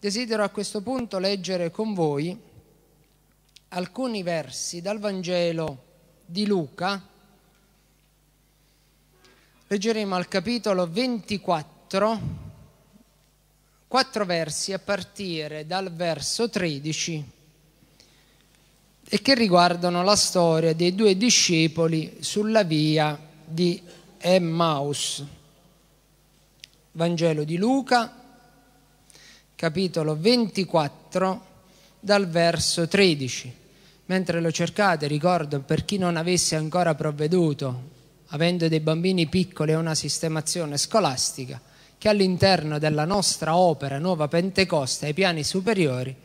Desidero a questo punto leggere con voi alcuni versi dal Vangelo di Luca. Leggeremo al capitolo 24, quattro versi a partire dal verso 13 e che riguardano la storia dei due discepoli sulla via di Emmaus. Vangelo di Luca capitolo 24 dal verso 13. Mentre lo cercate, ricordo per chi non avesse ancora provveduto, avendo dei bambini piccoli e una sistemazione scolastica, che all'interno della nostra opera Nuova Pentecoste ai piani superiori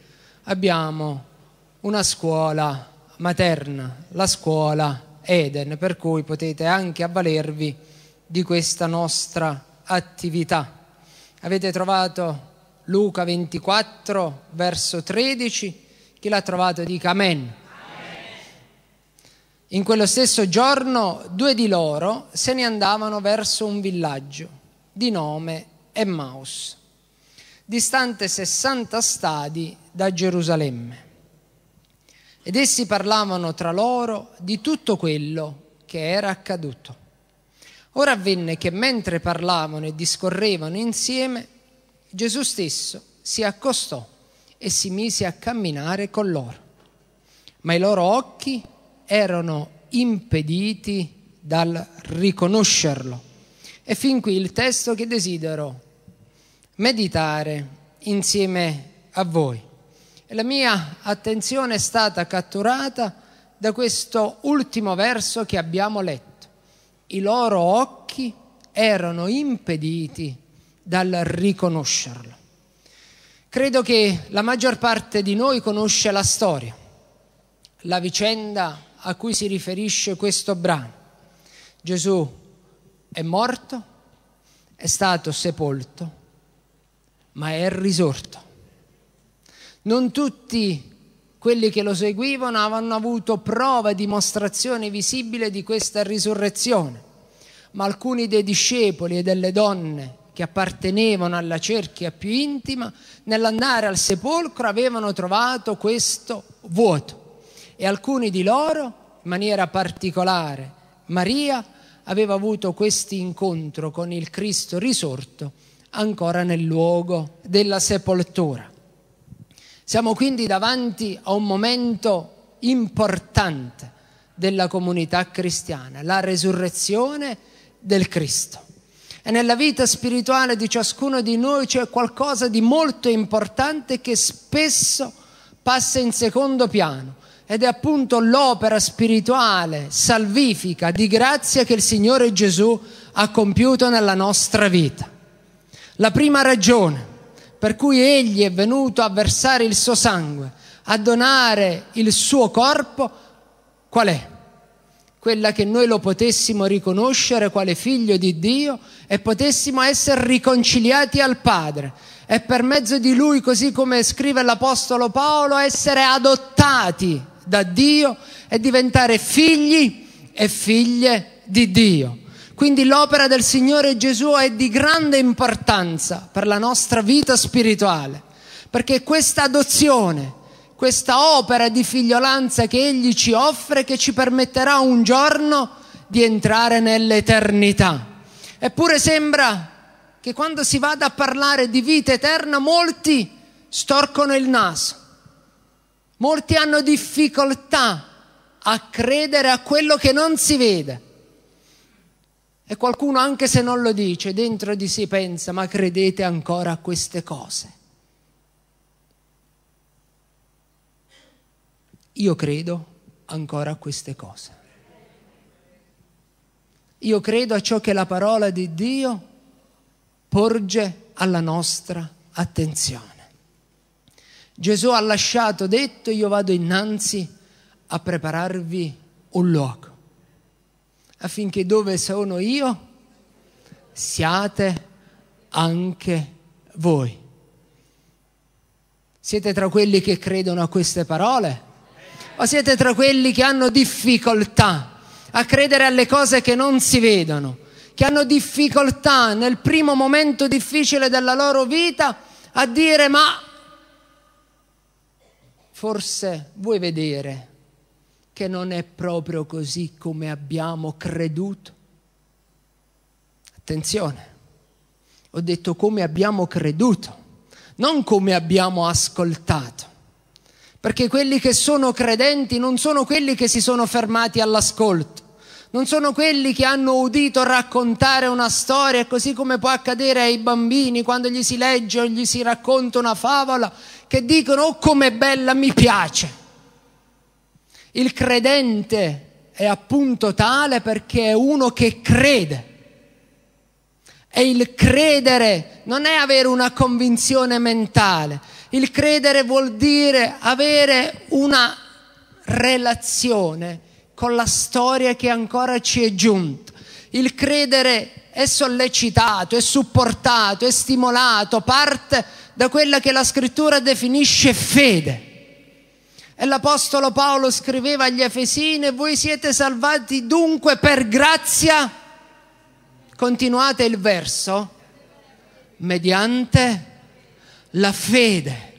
abbiamo una scuola materna, la scuola Eden, per cui potete anche avvalervi di questa nostra attività. Avete trovato Luca 24, verso 13. Chi l'ha trovato dica amen. amen. In quello stesso giorno due di loro se ne andavano verso un villaggio di nome Emmaus, distante 60 stadi da Gerusalemme. Ed essi parlavano tra loro di tutto quello che era accaduto. Ora avvenne che mentre parlavano e discorrevano insieme, Gesù stesso si accostò e si mise a camminare con loro, ma i loro occhi erano impediti dal riconoscerlo. E fin qui il testo che desidero meditare insieme a voi. la mia attenzione è stata catturata da questo ultimo verso che abbiamo letto. I loro occhi erano impediti dal riconoscerlo. Credo che la maggior parte di noi conosce la storia, la vicenda a cui si riferisce questo brano. Gesù è morto, è stato sepolto, ma è risorto. Non tutti quelli che lo seguivano avevano avuto prova e dimostrazione visibile di questa risurrezione, ma alcuni dei discepoli e delle donne che appartenevano alla cerchia più intima, nell'andare al sepolcro avevano trovato questo vuoto e alcuni di loro, in maniera particolare Maria, aveva avuto questo incontro con il Cristo risorto ancora nel luogo della sepoltura. Siamo quindi davanti a un momento importante della comunità cristiana, la resurrezione del Cristo. E nella vita spirituale di ciascuno di noi c'è qualcosa di molto importante che spesso passa in secondo piano ed è appunto l'opera spirituale salvifica di grazia che il Signore Gesù ha compiuto nella nostra vita. La prima ragione per cui Egli è venuto a versare il suo sangue, a donare il suo corpo, qual è? quella che noi lo potessimo riconoscere quale figlio di Dio e potessimo essere riconciliati al Padre e per mezzo di lui, così come scrive l'Apostolo Paolo, essere adottati da Dio e diventare figli e figlie di Dio. Quindi l'opera del Signore Gesù è di grande importanza per la nostra vita spirituale, perché questa adozione, questa opera di figliolanza che Egli ci offre che ci permetterà un giorno di entrare nell'eternità. Eppure sembra che quando si vada a parlare di vita eterna molti storcono il naso, molti hanno difficoltà a credere a quello che non si vede. E qualcuno, anche se non lo dice, dentro di sé pensa, ma credete ancora a queste cose? Io credo ancora a queste cose. Io credo a ciò che la parola di Dio porge alla nostra attenzione. Gesù ha lasciato, detto, io vado innanzi a prepararvi un luogo, affinché dove sono io siate anche voi. Siete tra quelli che credono a queste parole? o siete tra quelli che hanno difficoltà a credere alle cose che non si vedono, che hanno difficoltà nel primo momento difficile della loro vita a dire ma forse vuoi vedere che non è proprio così come abbiamo creduto? Attenzione, ho detto come abbiamo creduto, non come abbiamo ascoltato perché quelli che sono credenti non sono quelli che si sono fermati all'ascolto, non sono quelli che hanno udito raccontare una storia, così come può accadere ai bambini quando gli si legge o gli si racconta una favola, che dicono oh com'è bella, mi piace. Il credente è appunto tale perché è uno che crede. E il credere non è avere una convinzione mentale, il credere vuol dire avere una relazione con la storia che ancora ci è giunta. Il credere è sollecitato, è supportato, è stimolato, parte da quella che la scrittura definisce fede. E l'Apostolo Paolo scriveva agli Efesini, voi siete salvati dunque per grazia, continuate il verso, mediante la fede.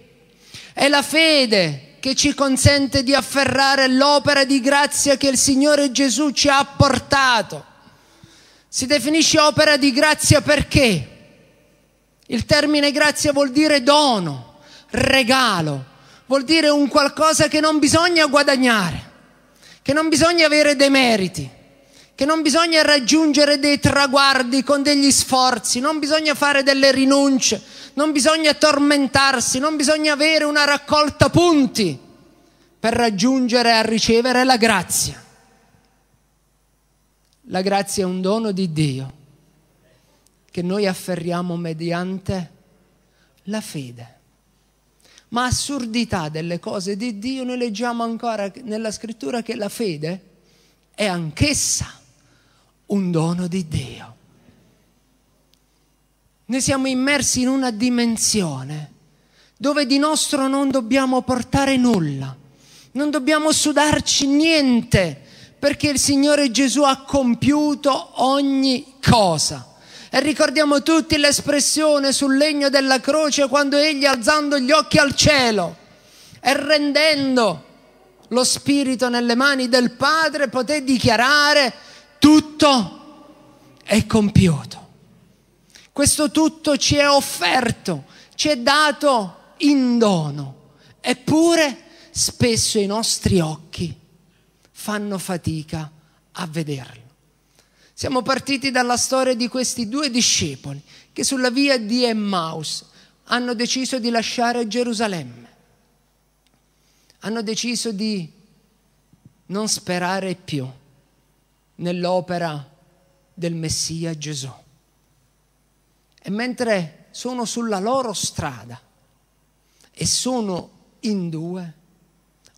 È la fede che ci consente di afferrare l'opera di grazia che il Signore Gesù ci ha portato. Si definisce opera di grazia perché? Il termine grazia vuol dire dono, regalo, vuol dire un qualcosa che non bisogna guadagnare, che non bisogna avere demeriti, che non bisogna raggiungere dei traguardi con degli sforzi, non bisogna fare delle rinunce, non bisogna tormentarsi, non bisogna avere una raccolta punti per raggiungere e ricevere la grazia. La grazia è un dono di Dio che noi afferriamo mediante la fede. Ma assurdità delle cose di Dio, noi leggiamo ancora nella scrittura che la fede è anch'essa un dono di Dio. Noi siamo immersi in una dimensione dove di nostro non dobbiamo portare nulla, non dobbiamo sudarci niente, perché il Signore Gesù ha compiuto ogni cosa. E ricordiamo tutti l'espressione sul legno della croce quando egli alzando gli occhi al cielo e rendendo lo spirito nelle mani del Padre poté dichiarare tutto è compiuto. Questo tutto ci è offerto, ci è dato in dono. Eppure spesso i nostri occhi fanno fatica a vederlo. Siamo partiti dalla storia di questi due discepoli che sulla via di Emmaus hanno deciso di lasciare Gerusalemme. Hanno deciso di non sperare più nell'opera del Messia Gesù. E mentre sono sulla loro strada e sono in due,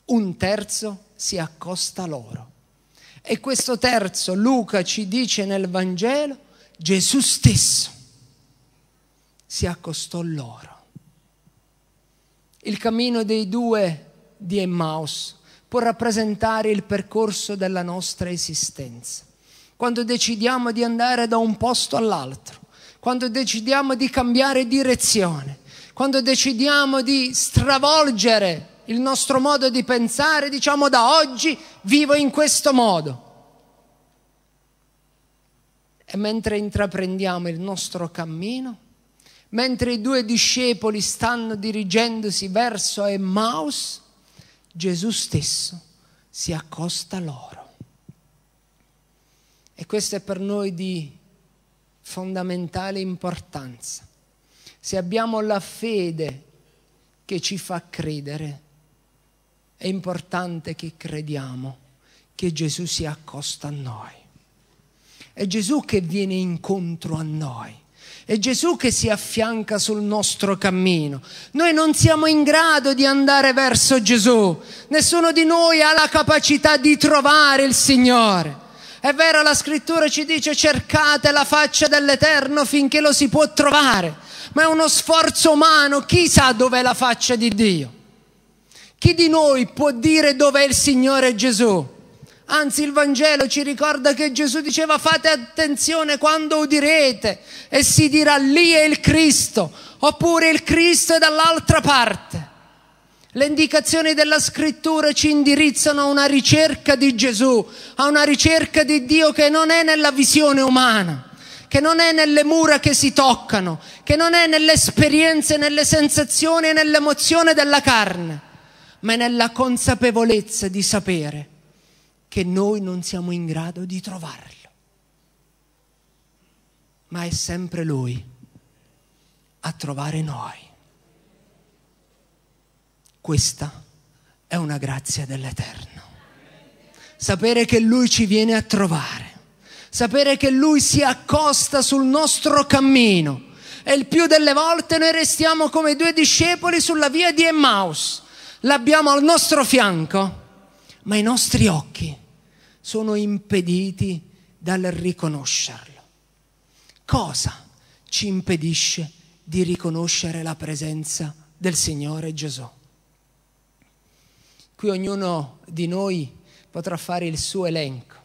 un terzo si accosta loro. E questo terzo, Luca ci dice nel Vangelo, Gesù stesso si accostò loro. Il cammino dei due di Emmaus può rappresentare il percorso della nostra esistenza. Quando decidiamo di andare da un posto all'altro, quando decidiamo di cambiare direzione, quando decidiamo di stravolgere il nostro modo di pensare, diciamo da oggi vivo in questo modo. E mentre intraprendiamo il nostro cammino, mentre i due discepoli stanno dirigendosi verso Emmaus, Gesù stesso si accosta loro. E questo è per noi di fondamentale importanza. Se abbiamo la fede che ci fa credere, è importante che crediamo che Gesù si accosta a noi. È Gesù che viene incontro a noi. È Gesù che si affianca sul nostro cammino. Noi non siamo in grado di andare verso Gesù. Nessuno di noi ha la capacità di trovare il Signore. È vero, la scrittura ci dice cercate la faccia dell'Eterno finché lo si può trovare, ma è uno sforzo umano, chi sa dov'è la faccia di Dio? Chi di noi può dire dov'è il Signore Gesù? Anzi il Vangelo ci ricorda che Gesù diceva fate attenzione quando udirete e si dirà lì è il Cristo oppure il Cristo è dall'altra parte. Le indicazioni della scrittura ci indirizzano a una ricerca di Gesù, a una ricerca di Dio che non è nella visione umana che non è nelle mura che si toccano, che non è nelle esperienze, nelle sensazioni e nell'emozione della carne, ma è nella consapevolezza di sapere che noi non siamo in grado di trovarlo. Ma è sempre Lui a trovare noi. Questa è una grazia dell'Eterno. Sapere che Lui ci viene a trovare, sapere che Lui si accosta sul nostro cammino. E il più delle volte noi restiamo come due discepoli sulla via di Emmaus. L'abbiamo al nostro fianco ma i nostri occhi sono impediti dal riconoscerlo. Cosa ci impedisce di riconoscere la presenza del Signore Gesù? Qui ognuno di noi potrà fare il suo elenco.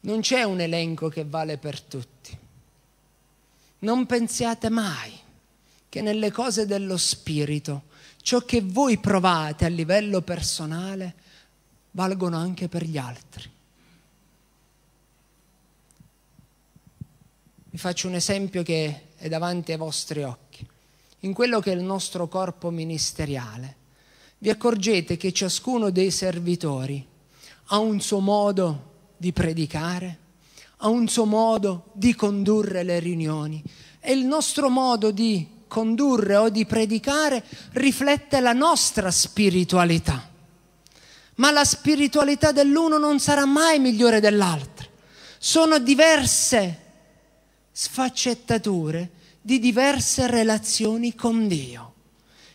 Non c'è un elenco che vale per tutti. Non pensiate mai che nelle cose dello Spirito ciò che voi provate a livello personale valgono anche per gli altri. Vi faccio un esempio che è davanti ai vostri occhi. In quello che è il nostro corpo ministeriale, vi accorgete che ciascuno dei servitori ha un suo modo di predicare, ha un suo modo di condurre le riunioni e il nostro modo di condurre o di predicare riflette la nostra spiritualità. Ma la spiritualità dell'uno non sarà mai migliore dell'altro. Sono diverse sfaccettature di diverse relazioni con Dio.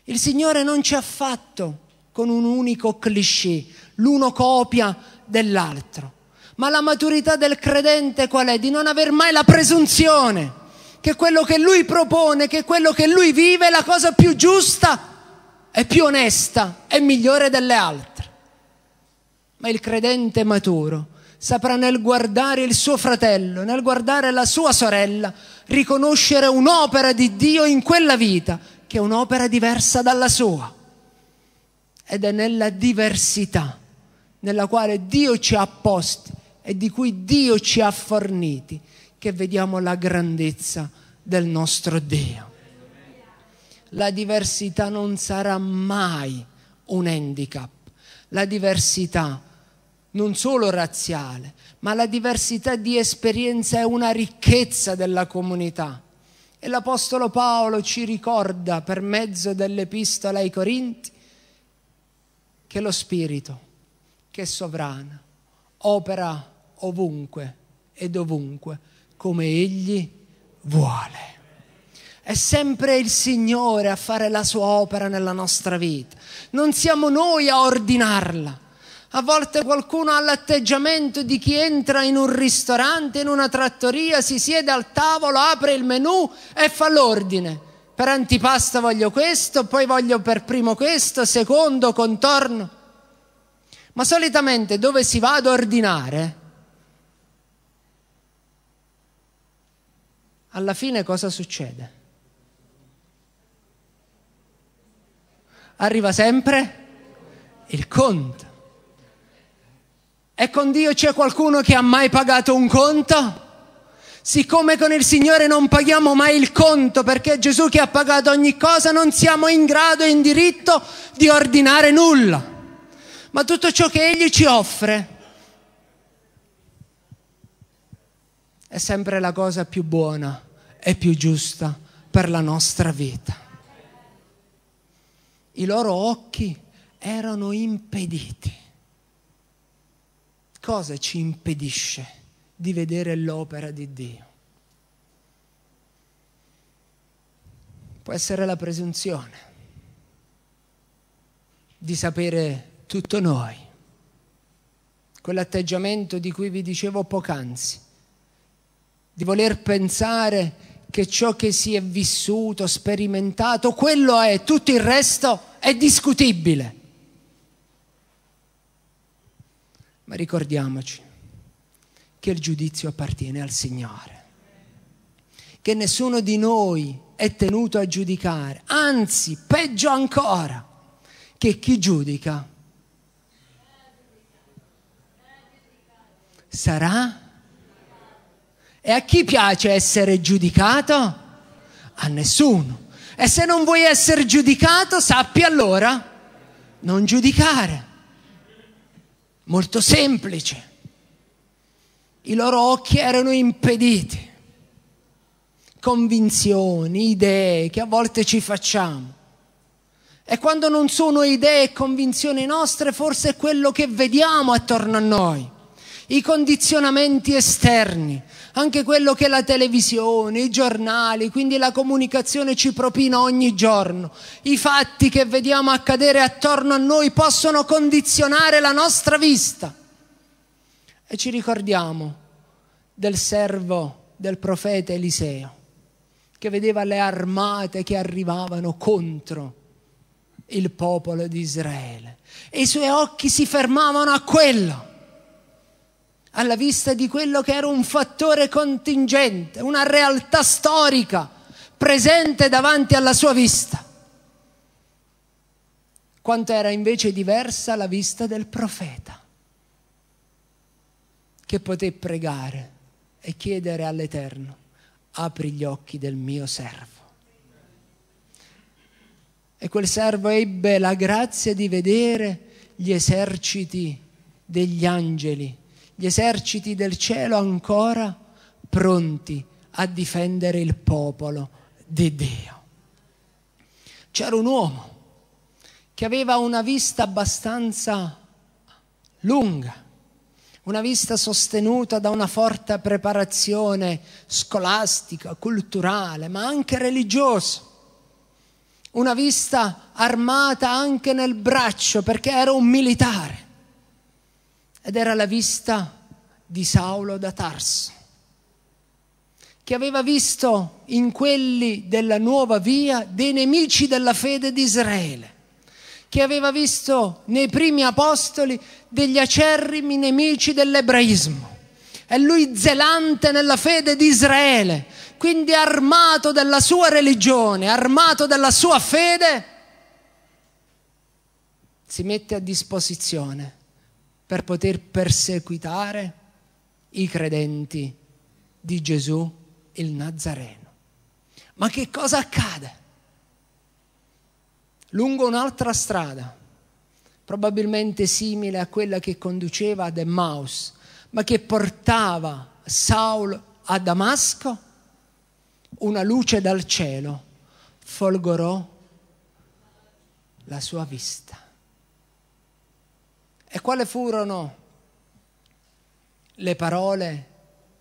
Il Signore non ci ha fatto con un unico cliché, l'uno copia dell'altro. Ma la maturità del credente qual è? Di non aver mai la presunzione che quello che lui propone, che quello che lui vive è la cosa più giusta, è più onesta, è migliore delle altre. Ma il credente maturo saprà nel guardare il suo fratello, nel guardare la sua sorella, riconoscere un'opera di Dio in quella vita che è un'opera diversa dalla sua. Ed è nella diversità nella quale Dio ci ha posti e di cui Dio ci ha forniti che vediamo la grandezza del nostro Dio. La diversità non sarà mai un handicap. La diversità non solo razziale, ma la diversità di esperienza è una ricchezza della comunità. E l'Apostolo Paolo ci ricorda per mezzo dell'Epistola ai Corinti che lo Spirito, che è sovrano, opera ovunque e dovunque come Egli vuole. È sempre il Signore a fare la sua opera nella nostra vita. Non siamo noi a ordinarla. A volte qualcuno ha l'atteggiamento di chi entra in un ristorante, in una trattoria, si siede al tavolo, apre il menù e fa l'ordine. Per antipasto voglio questo, poi voglio per primo questo, secondo, contorno. Ma solitamente dove si va ad ordinare alla fine cosa succede? Arriva sempre il conto. E con Dio c'è qualcuno che ha mai pagato un conto? Siccome con il Signore non paghiamo mai il conto perché è Gesù che ha pagato ogni cosa, non siamo in grado e in diritto di ordinare nulla. Ma tutto ciò che Egli ci offre è sempre la cosa più buona e più giusta per la nostra vita. I loro occhi erano impediti. Cosa ci impedisce di vedere l'opera di Dio? Può essere la presunzione di sapere tutto noi, quell'atteggiamento di cui vi dicevo poc'anzi, di voler pensare che ciò che si è vissuto, sperimentato, quello è, tutto il resto è discutibile. Ma ricordiamoci che il giudizio appartiene al Signore, che nessuno di noi è tenuto a giudicare, anzi, peggio ancora, che chi giudica sarà e a chi piace essere giudicato? A nessuno. E se non vuoi essere giudicato, sappi allora non giudicare. Molto semplice. I loro occhi erano impediti. Convinzioni, idee che a volte ci facciamo. E quando non sono idee e convinzioni nostre, forse è quello che vediamo attorno a noi i condizionamenti esterni, anche quello che la televisione, i giornali, quindi la comunicazione ci propina ogni giorno. I fatti che vediamo accadere attorno a noi possono condizionare la nostra vista. E ci ricordiamo del servo del profeta Eliseo, che vedeva le armate che arrivavano contro il popolo di Israele. E i suoi occhi si fermavano a quello alla vista di quello che era un fattore contingente, una realtà storica presente davanti alla sua vista. Quanto era invece diversa la vista del profeta, che poté pregare e chiedere all'Eterno, apri gli occhi del mio servo. E quel servo ebbe la grazia di vedere gli eserciti degli angeli gli eserciti del cielo ancora pronti a difendere il popolo di Dio. C'era un uomo che aveva una vista abbastanza lunga, una vista sostenuta da una forte preparazione scolastica, culturale, ma anche religiosa. Una vista armata anche nel braccio perché era un militare ed era la vista di Saulo da Tarso, che aveva visto in quelli della nuova via dei nemici della fede di Israele, che aveva visto nei primi apostoli degli acerrimi nemici dell'ebraismo. E lui zelante nella fede di Israele, quindi armato della sua religione, armato della sua fede, si mette a disposizione per poter perseguitare i credenti di Gesù il Nazareno. Ma che cosa accade? Lungo un'altra strada, probabilmente simile a quella che conduceva ad Emmaus, ma che portava Saul a Damasco, una luce dal cielo folgorò la sua vista. E quali furono le parole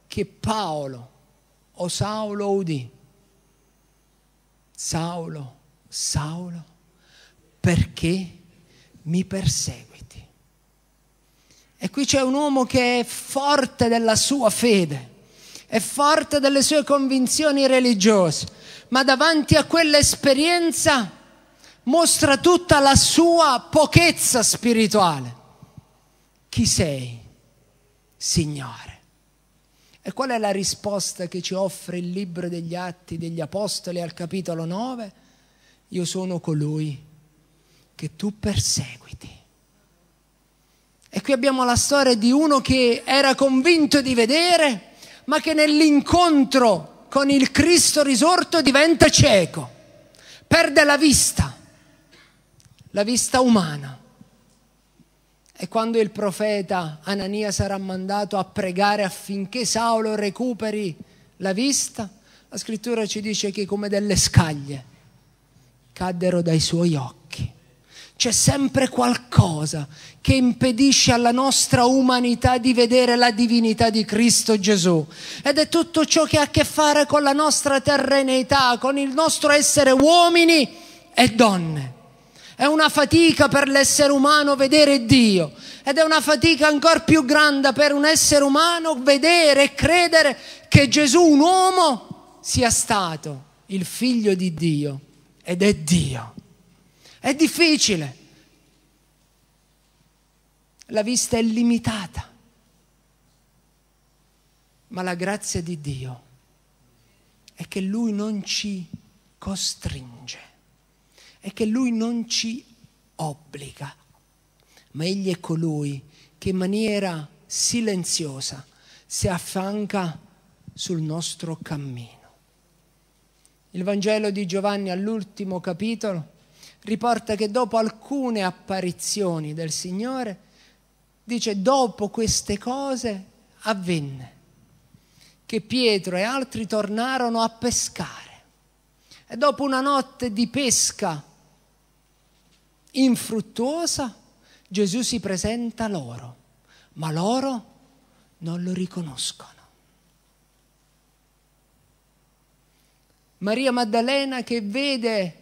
che Paolo o Saulo udì? Saulo, Saulo, perché mi perseguiti? E qui c'è un uomo che è forte della sua fede, è forte delle sue convinzioni religiose, ma davanti a quell'esperienza mostra tutta la sua pochezza spirituale. Chi sei, Signore? E qual è la risposta che ci offre il libro degli Atti degli Apostoli al capitolo 9? Io sono colui che tu perseguiti. E qui abbiamo la storia di uno che era convinto di vedere, ma che nell'incontro con il Cristo risorto diventa cieco, perde la vista, la vista umana. E quando il profeta Anania sarà mandato a pregare affinché Saulo recuperi la vista, la scrittura ci dice che come delle scaglie caddero dai suoi occhi. C'è sempre qualcosa che impedisce alla nostra umanità di vedere la divinità di Cristo Gesù. Ed è tutto ciò che ha a che fare con la nostra terrenità, con il nostro essere uomini e donne. È una fatica per l'essere umano vedere Dio ed è una fatica ancora più grande per un essere umano vedere e credere che Gesù, un uomo, sia stato il figlio di Dio ed è Dio. È difficile. La vista è limitata, ma la grazia di Dio è che Lui non ci costringe è che Lui non ci obbliga, ma Egli è colui che in maniera silenziosa si affanca sul nostro cammino. Il Vangelo di Giovanni all'ultimo capitolo riporta che dopo alcune apparizioni del Signore, dice dopo queste cose avvenne che Pietro e altri tornarono a pescare e dopo una notte di pesca infruttuosa, Gesù si presenta loro, ma loro non lo riconoscono. Maria Maddalena che vede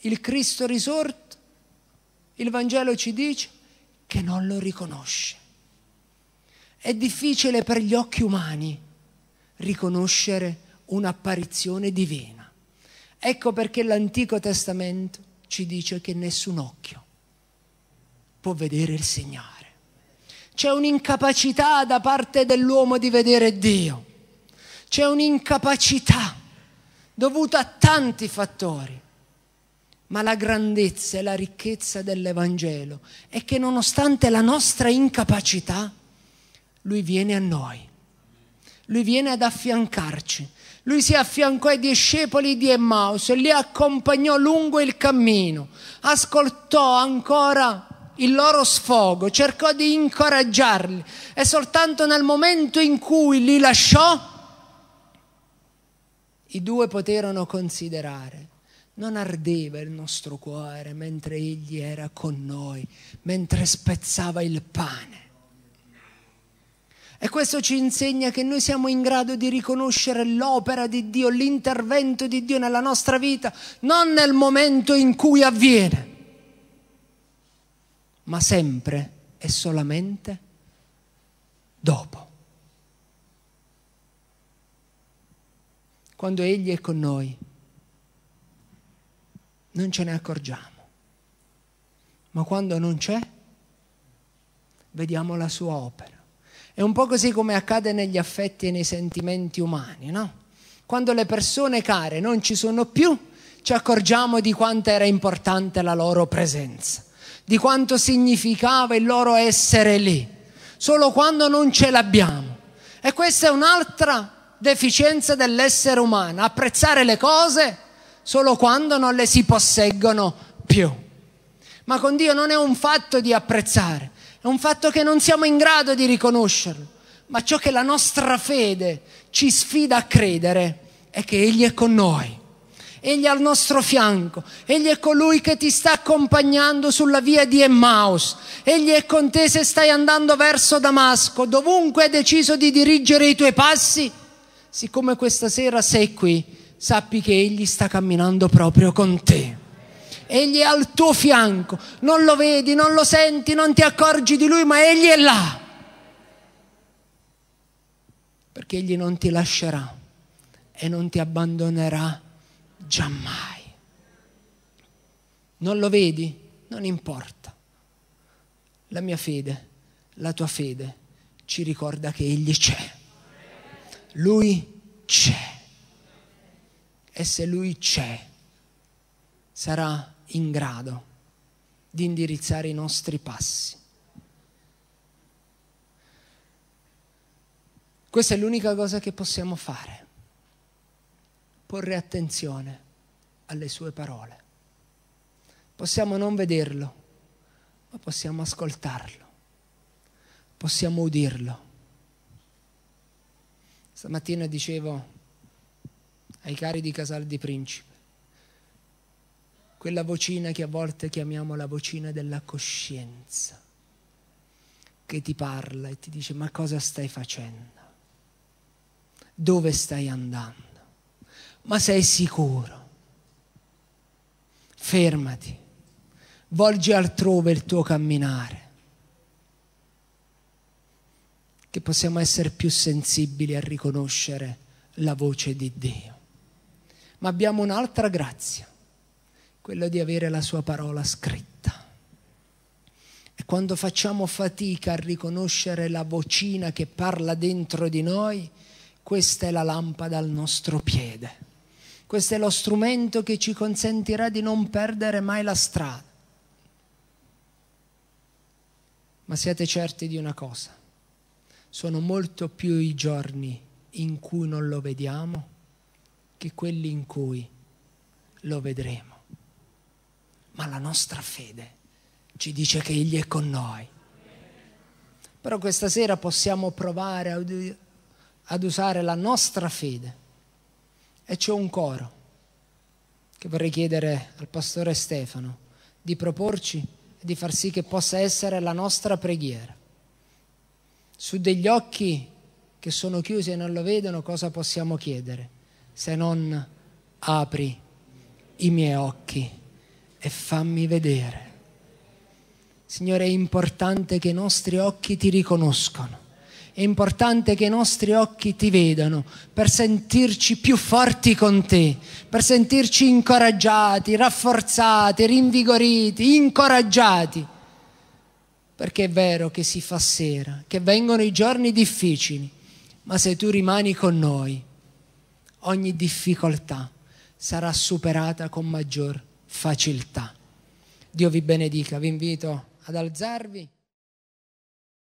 il Cristo risorto, il Vangelo ci dice che non lo riconosce. È difficile per gli occhi umani riconoscere un'apparizione divina. Ecco perché l'Antico Testamento ci dice che nessun occhio può vedere il Signore. C'è un'incapacità da parte dell'uomo di vedere Dio. C'è un'incapacità dovuta a tanti fattori. Ma la grandezza e la ricchezza dell'Evangelo è che nonostante la nostra incapacità, Lui viene a noi lui viene ad affiancarci. Lui si affiancò ai discepoli di Emmaus e li accompagnò lungo il cammino, ascoltò ancora il loro sfogo, cercò di incoraggiarli e soltanto nel momento in cui li lasciò, i due poterono considerare. Non ardeva il nostro cuore mentre egli era con noi, mentre spezzava il pane. E questo ci insegna che noi siamo in grado di riconoscere l'opera di Dio, l'intervento di Dio nella nostra vita, non nel momento in cui avviene, ma sempre e solamente dopo. Quando Egli è con noi, non ce ne accorgiamo, ma quando non c'è, vediamo la sua opera è un po' così come accade negli affetti e nei sentimenti umani, no? Quando le persone care non ci sono più, ci accorgiamo di quanto era importante la loro presenza, di quanto significava il loro essere lì, solo quando non ce l'abbiamo. E questa è un'altra deficienza dell'essere umano, apprezzare le cose solo quando non le si posseggono più. Ma con Dio non è un fatto di apprezzare, è un fatto che non siamo in grado di riconoscerlo, ma ciò che la nostra fede ci sfida a credere è che Egli è con noi. Egli è al nostro fianco, Egli è colui che ti sta accompagnando sulla via di Emmaus, Egli è con te se stai andando verso Damasco, dovunque hai deciso di dirigere i tuoi passi. Siccome questa sera sei qui, sappi che Egli sta camminando proprio con te. Egli è al tuo fianco, non lo vedi, non lo senti, non ti accorgi di lui, ma Egli è là. Perché Egli non ti lascerà e non ti abbandonerà giammai. Non lo vedi? Non importa. La mia fede, la tua fede ci ricorda che Egli c'è. Lui c'è. E se Lui c'è, sarà in grado di indirizzare i nostri passi. Questa è l'unica cosa che possiamo fare, porre attenzione alle sue parole. Possiamo non vederlo, ma possiamo ascoltarlo, possiamo udirlo. Stamattina dicevo ai cari di Casal di Principe, quella vocina che a volte chiamiamo la vocina della coscienza, che ti parla e ti dice ma cosa stai facendo? Dove stai andando? Ma sei sicuro? Fermati, volgi altrove il tuo camminare, che possiamo essere più sensibili a riconoscere la voce di Dio. Ma abbiamo un'altra grazia quello di avere la sua parola scritta. E quando facciamo fatica a riconoscere la vocina che parla dentro di noi, questa è la lampada al nostro piede. Questo è lo strumento che ci consentirà di non perdere mai la strada. Ma siate certi di una cosa, sono molto più i giorni in cui non lo vediamo che quelli in cui lo vedremo ma la nostra fede ci dice che Egli è con noi. Però questa sera possiamo provare ad usare la nostra fede. E c'è un coro che vorrei chiedere al pastore Stefano di proporci e di far sì che possa essere la nostra preghiera. Su degli occhi che sono chiusi e non lo vedono, cosa possiamo chiedere se non apri i miei occhi? e fammi vedere. Signore, è importante che i nostri occhi ti riconoscano. È importante che i nostri occhi ti vedano per sentirci più forti con te, per sentirci incoraggiati, rafforzati, rinvigoriti, incoraggiati. Perché è vero che si fa sera, che vengono i giorni difficili, ma se tu rimani con noi, ogni difficoltà sarà superata con maggior facilità. Dio vi benedica, vi invito ad alzarvi.